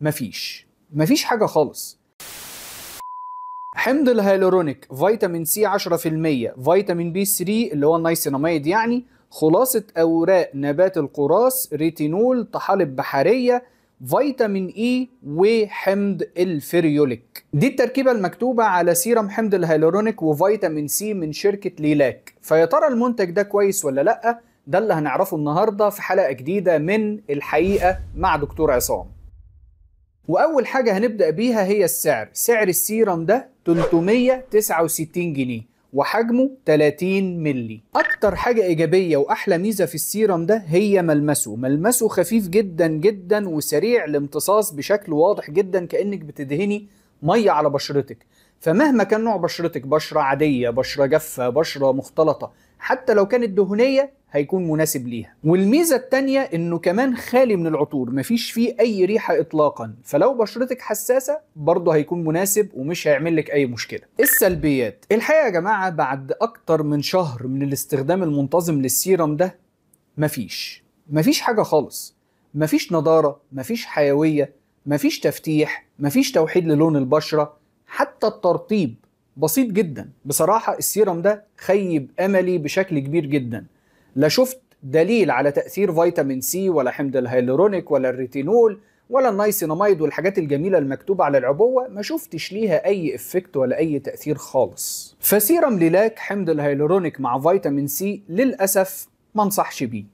مفيش مفيش حاجه خالص حمض الهيالورونيك فيتامين سي 10% فيتامين بي 3 اللي هو النايسيناميد يعني خلاصة أوراق نبات القراص ريتينول طحالب بحرية فيتامين إي e وحمض الفريوليك دي التركيبة المكتوبة على سيرم حمض الهيالورونيك وفيتامين سي من شركة ليلاك فيا ترى المنتج ده كويس ولا لأ ده اللي هنعرفه النهاردة في حلقة جديدة من الحقيقة مع دكتور عصام واول حاجه هنبدا بيها هي السعر سعر السيرم ده 369 جنيه وحجمه 30 ملي اكتر حاجه ايجابيه واحلى ميزه في السيرم ده هي ملمسه ملمسه خفيف جدا جدا وسريع الامتصاص بشكل واضح جدا كانك بتدهني ميه على بشرتك فمهما كان نوع بشرتك بشره عاديه بشره جافه بشره مختلطه حتى لو كانت دهنيه هيكون مناسب ليها والميزه الثانيه انه كمان خالي من العطور مفيش فيه اي ريحه اطلاقا فلو بشرتك حساسه برضه هيكون مناسب ومش هيعمل لك اي مشكله السلبيات الحقيقه يا جماعه بعد اكتر من شهر من الاستخدام المنتظم للسيرم ده مفيش مفيش حاجه خالص مفيش نضاره مفيش حيويه مفيش تفتيح مفيش توحيد للون البشره حتى الترطيب بسيط جدا بصراحه السيرم ده خيب املي بشكل كبير جدا لا شفت دليل على تاثير فيتامين سي ولا حمض الهيالورونيك ولا الريتينول ولا النايسينامايد والحاجات الجميله المكتوبه على العبوه ما شفتش ليها اي افكت ولا اي تاثير خالص فسيرم ليلاك حمض الهيالورونيك مع فيتامين سي للاسف ما انصحش بيه